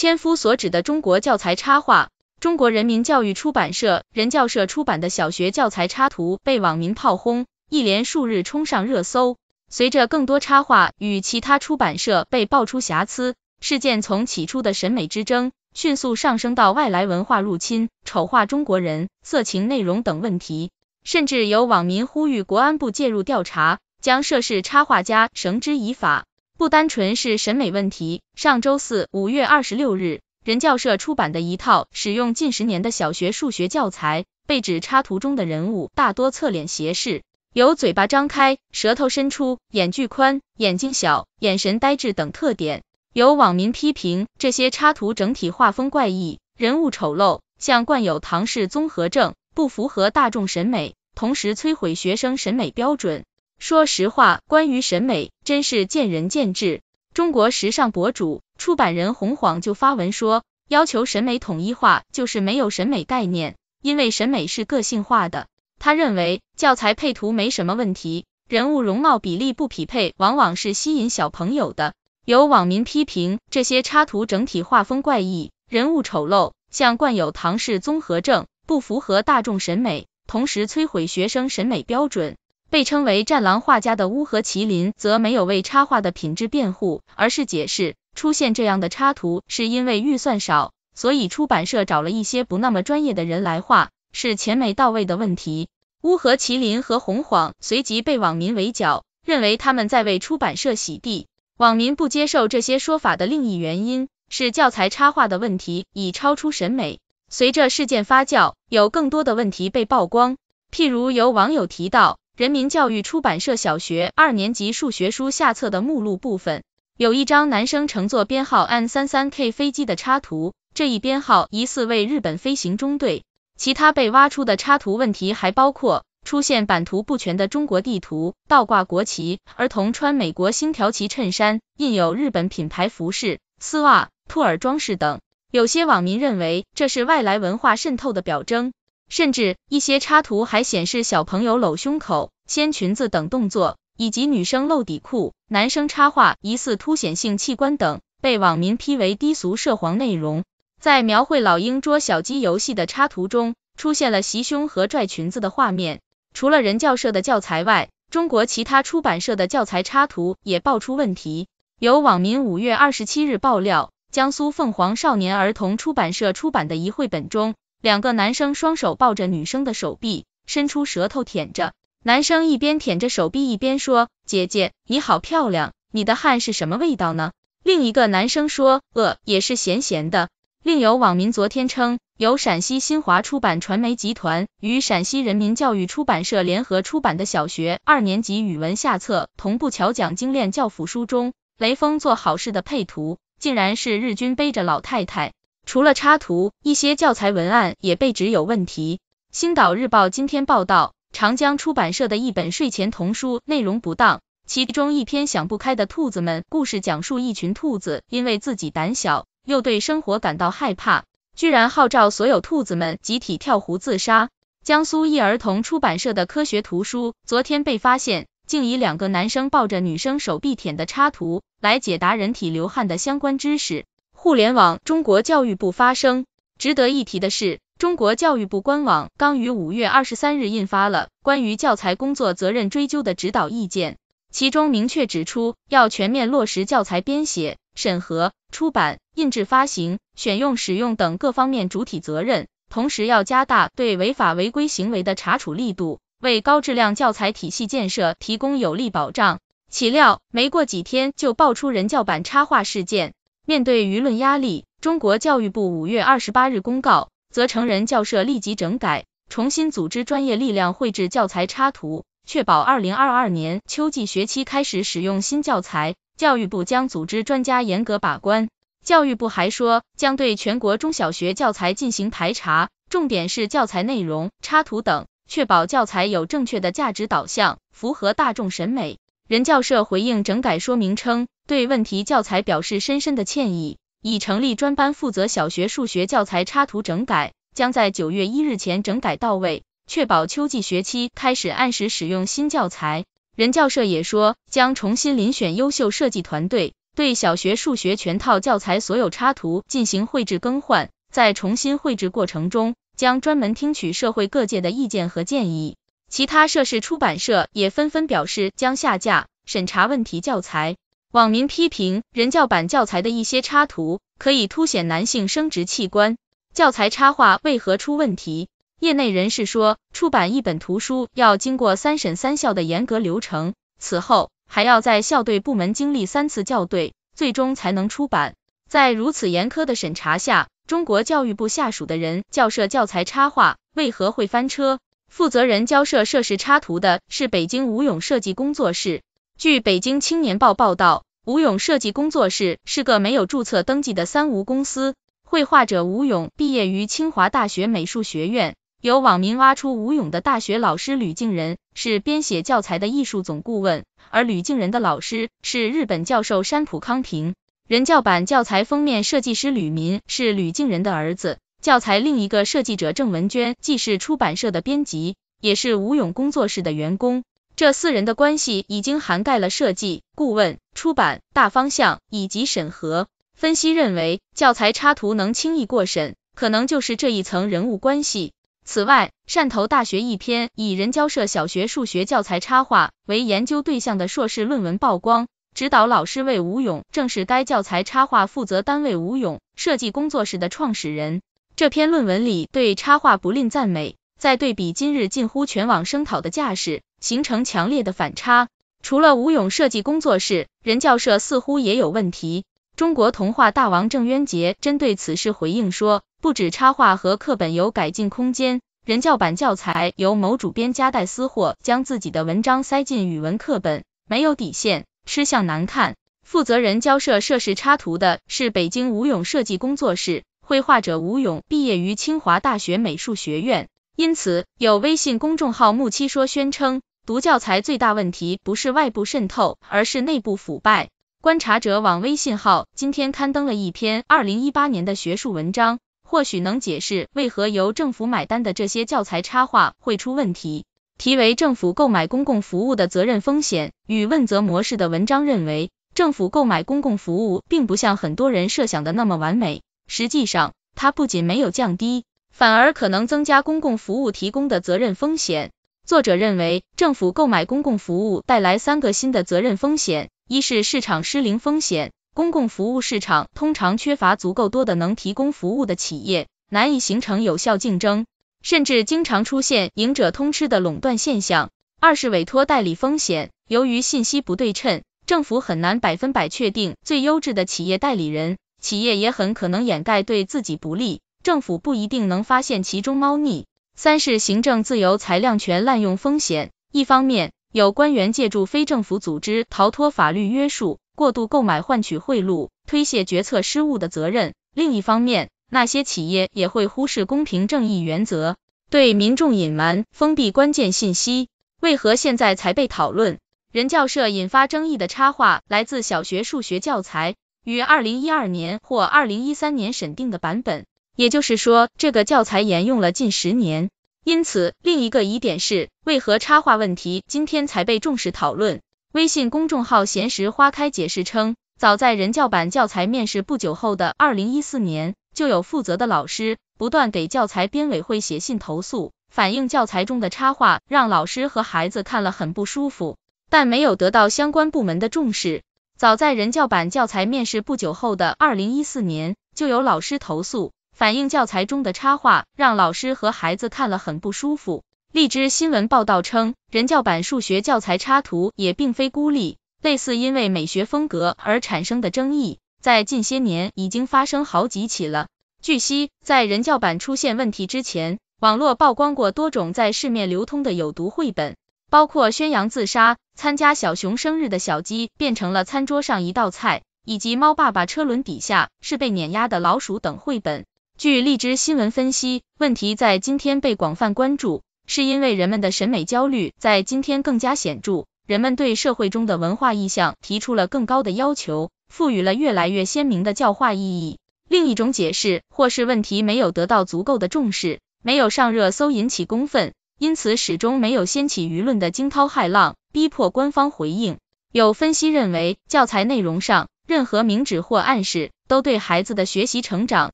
千夫所指的中国教材插画，中国人民教育出版社（人教社）出版的小学教材插图被网民炮轰，一连数日冲上热搜。随着更多插画与其他出版社被爆出瑕疵，事件从起初的审美之争，迅速上升到外来文化入侵、丑化中国人、色情内容等问题，甚至有网民呼吁国安部介入调查，将涉事插画家绳之以法。不单纯是审美问题。上周四，五月二十六日，人教社出版的一套使用近十年的小学数学教材，被指插图中的人物大多侧脸斜视，有嘴巴张开、舌头伸出、眼距宽、眼睛小、眼神呆滞等特点。有网民批评这些插图整体画风怪异，人物丑陋，像患有唐氏综合症，不符合大众审美，同时摧毁学生审美标准。说实话，关于审美真是见仁见智。中国时尚博主、出版人洪晃就发文说，要求审美统一化就是没有审美概念，因为审美是个性化的。他认为教材配图没什么问题，人物容貌比例不匹配往往是吸引小朋友的。有网民批评这些插图整体画风怪异，人物丑陋，像患有唐氏综合症，不符合大众审美，同时摧毁学生审美标准。被称为“战狼”画家的乌合麒麟，则没有为插画的品质辩护，而是解释出现这样的插图是因为预算少，所以出版社找了一些不那么专业的人来画，是钱没到位的问题。乌合麒麟和红晃随即被网民围剿，认为他们在为出版社洗地。网民不接受这些说法的另一原因是教材插画的问题已超出审美。随着事件发酵，有更多的问题被曝光，譬如有网友提到。人民教育出版社小学二年级数学书下册的目录部分有一张男生乘坐编号 N 三三 K 飞机的插图，这一编号疑似为日本飞行中队。其他被挖出的插图问题还包括出现版图不全的中国地图、倒挂国旗、儿童穿美国星条旗衬衫、印有日本品牌服饰、丝袜、兔耳装饰等。有些网民认为这是外来文化渗透的表征。甚至一些插图还显示小朋友搂胸口、掀裙子等动作，以及女生露底裤、男生插画疑似凸显性器官等，被网民批为低俗涉黄内容。在描绘老鹰捉小鸡游戏的插图中，出现了袭胸和拽裙子的画面。除了人教社的教材外，中国其他出版社的教材插图也爆出问题。有网民五月二十七日爆料，江苏凤凰少年儿童出版社出版的一绘本中。两个男生双手抱着女生的手臂，伸出舌头舔着。男生一边舔着手臂，一边说：“姐姐，你好漂亮，你的汗是什么味道呢？”另一个男生说：“呃，也是咸咸的。”另有网民昨天称，由陕西新华出版传媒集团与陕西人民教育出版社联合出版的小学二年级语文下册《同步巧讲精练教辅》书中，雷锋做好事的配图，竟然是日军背着老太太。除了插图，一些教材文案也被指有问题。《星岛日报》今天报道，长江出版社的一本睡前童书内容不当，其中一篇《想不开的兔子们》故事讲述一群兔子因为自己胆小，又对生活感到害怕，居然号召所有兔子们集体跳湖自杀。江苏一儿童出版社的科学图书昨天被发现，竟以两个男生抱着女生手臂舔的插图来解答人体流汗的相关知识。互联网，中国教育部发声。值得一提的是，中国教育部官网刚于五月二十三日印发了关于教材工作责任追究的指导意见，其中明确指出，要全面落实教材编写、审核、出版、印制、发行、选用、使用等各方面主体责任，同时要加大对违法违规行为的查处力度，为高质量教材体系建设提供有力保障。岂料，没过几天就爆出人教版插画事件。面对舆论压力，中国教育部五月二十八日公告，责成人教社立即整改，重新组织专业力量绘制教材插图，确保二零二二年秋季学期开始使用新教材。教育部将组织专家严格把关。教育部还说，将对全国中小学教材进行排查，重点是教材内容、插图等，确保教材有正确的价值导向，符合大众审美。人教社回应整改说明称。对问题教材表示深深的歉意，已成立专班负责小学数学教材插图整改，将在九月一日前整改到位，确保秋季学期开始按时使用新教材。人教社也说，将重新遴选优秀设计团队，对小学数学全套教材所有插图进行绘制更换，在重新绘制过程中，将专门听取社会各界的意见和建议。其他涉事出版社也纷纷表示，将下架审查问题教材。网民批评人教版教材的一些插图可以凸显男性生殖器官，教材插画为何出问题？业内人士说，出版一本图书要经过三审三校的严格流程，此后还要在校对部门经历三次校对，最终才能出版。在如此严苛的审查下，中国教育部下属的人教社教材插画为何会翻车？负责人交涉涉事插图的是北京吴勇设计工作室。据《北京青年报》报道，吴勇设计工作室是个没有注册登记的“三无”公司。绘画者吴勇毕业于清华大学美术学院。有网民挖出吴勇的大学老师吕静仁是编写教材的艺术总顾问，而吕静仁的老师是日本教授山浦康平。人教版教材封面设计师吕民是吕静仁的儿子。教材另一个设计者郑文娟既是出版社的编辑，也是吴勇工作室的员工。这四人的关系已经涵盖了设计、顾问、出版、大方向以及审核分析。认为教材插图能轻易过审，可能就是这一层人物关系。此外，汕头大学一篇以人教社小学数学教材插画为研究对象的硕士论文曝光，指导老师为吴勇，正是该教材插画负责单位吴勇设计工作室的创始人。这篇论文里对插画不吝赞美，在对比今日近乎全网声讨的架势。形成强烈的反差。除了吴勇设计工作室，人教社似乎也有问题。中国童话大王郑渊洁针对此事回应说，不止插画和课本有改进空间，人教版教材由某主编夹带私货，将自己的文章塞进语文课本，没有底线，吃相难看。负责人交涉涉事插图的是北京吴勇设计工作室，绘画者吴勇毕业于清华大学美术学院，因此有微信公众号“木七说”宣称。读教材最大问题不是外部渗透，而是内部腐败。观察者网微信号今天刊登了一篇二零一八年的学术文章，或许能解释为何由政府买单的这些教材插画会出问题。题为《政府购买公共服务的责任风险与问责模式》的文章认为，政府购买公共服务并不像很多人设想的那么完美。实际上，它不仅没有降低，反而可能增加公共服务提供的责任风险。作者认为，政府购买公共服务带来三个新的责任风险：一是市场失灵风险，公共服务市场通常缺乏足够多的能提供服务的企业，难以形成有效竞争，甚至经常出现赢者通吃的垄断现象；二是委托代理风险，由于信息不对称，政府很难百分百确定最优质的企业代理人，企业也很可能掩盖对自己不利，政府不一定能发现其中猫腻。三是行政自由裁量权滥用风险。一方面，有官员借助非政府组织逃脱法律约束，过度购买换取贿赂，推卸决策失误的责任；另一方面，那些企业也会忽视公平正义原则，对民众隐瞒、封闭关键信息。为何现在才被讨论？人教社引发争议的插画来自小学数学教材，于二零一二年或二零一三年审定的版本。也就是说，这个教材沿用了近十年，因此另一个疑点是，为何插画问题今天才被重视讨论？微信公众号闲时花开解释称，早在人教版教材面世不久后的二零一四年，就有负责的老师不断给教材编委会写信投诉，反映教材中的插画让老师和孩子看了很不舒服，但没有得到相关部门的重视。早在人教版教材面世不久后的二零一四年，就有老师投诉。反映教材中的插画，让老师和孩子看了很不舒服。荔枝新闻报道称，人教版数学教材插图也并非孤立，类似因为美学风格而产生的争议，在近些年已经发生好几起了。据悉，在人教版出现问题之前，网络曝光过多种在市面流通的有毒绘本，包括宣扬自杀、参加小熊生日的小鸡变成了餐桌上一道菜，以及猫爸爸车轮底下是被碾压的老鼠等绘本。据荔枝新闻分析，问题在今天被广泛关注，是因为人们的审美焦虑在今天更加显著，人们对社会中的文化意象提出了更高的要求，赋予了越来越鲜明的教化意义。另一种解释，或是问题没有得到足够的重视，没有上热搜引起公愤，因此始终没有掀起舆论的惊涛骇浪，逼迫官方回应。有分析认为，教材内容上。任何明指或暗示，都对孩子的学习成长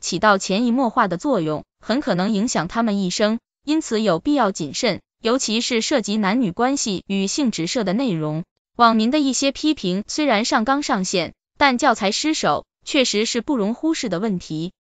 起到潜移默化的作用，很可能影响他们一生，因此有必要谨慎，尤其是涉及男女关系与性直射的内容。网民的一些批评虽然上纲上线，但教材失守确实是不容忽视的问题。